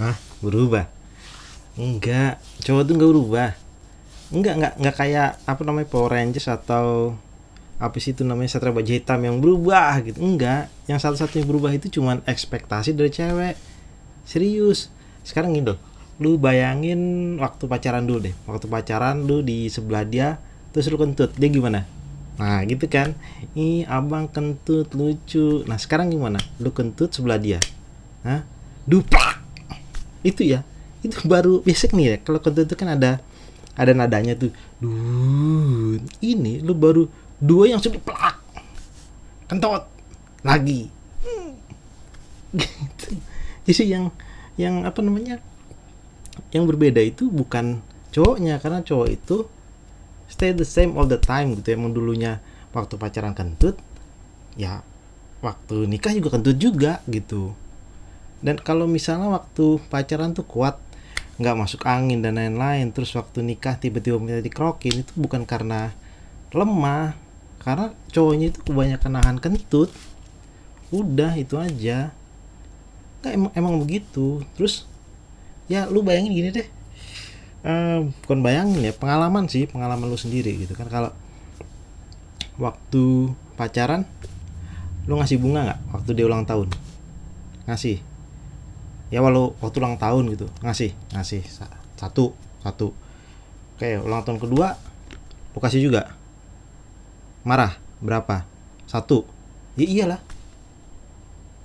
Hah? Berubah? Enggak, cowok tuh enggak berubah. Enggak, enggak, enggak kayak apa namanya Power Rangers atau apa sih itu namanya Satria Baja Hitam yang berubah gitu. Enggak, yang satu-satunya berubah itu cuman ekspektasi dari cewek. Serius. Sekarang gitu lu bayangin waktu pacaran dulu deh. Waktu pacaran lu di sebelah dia, terus lu kentut, dia gimana? Nah gitu kan Ih abang kentut lucu Nah sekarang gimana? Lu kentut sebelah dia Hah? dupak itu ya itu baru basic nih ya kalau kentut itu kan ada ada nadanya tuh duh ini lu baru dua yang sudah pelak kentut lagi hmm. gitu jadi yang yang apa namanya yang berbeda itu bukan cowoknya karena cowok itu stay the same all the time gitu ya. emang dulunya waktu pacaran kentut ya waktu nikah juga kentut juga gitu dan kalau misalnya waktu pacaran tuh kuat nggak masuk angin dan lain-lain terus waktu nikah tiba-tiba minta dikrokin itu bukan karena lemah karena cowoknya itu kebanyakan nahan kentut udah itu aja nggak emang emang begitu terus ya lu bayangin gini deh ehm, bukan bayangin ya pengalaman sih pengalaman lu sendiri gitu kan kalau waktu pacaran lu ngasih bunga nggak waktu dia ulang tahun ngasih ya walau waktu ulang tahun gitu ngasih ngasih satu satu oke ulang tahun kedua lu kasih juga marah berapa satu ya iyalah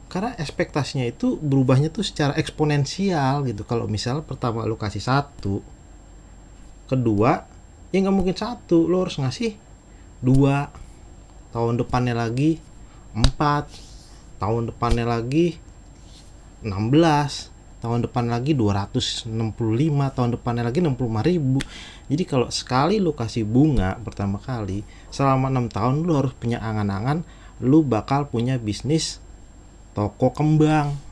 karena ekspektasinya itu berubahnya tuh secara eksponensial gitu kalau misal pertama lu kasih satu kedua ya nggak mungkin satu lu harus ngasih dua tahun depannya lagi empat tahun depannya lagi 16 tahun depan lagi 265 tahun depannya lagi 65 ribu jadi kalau sekali lu kasih bunga pertama kali selama enam tahun lu harus punya angan-angan lu bakal punya bisnis toko kembang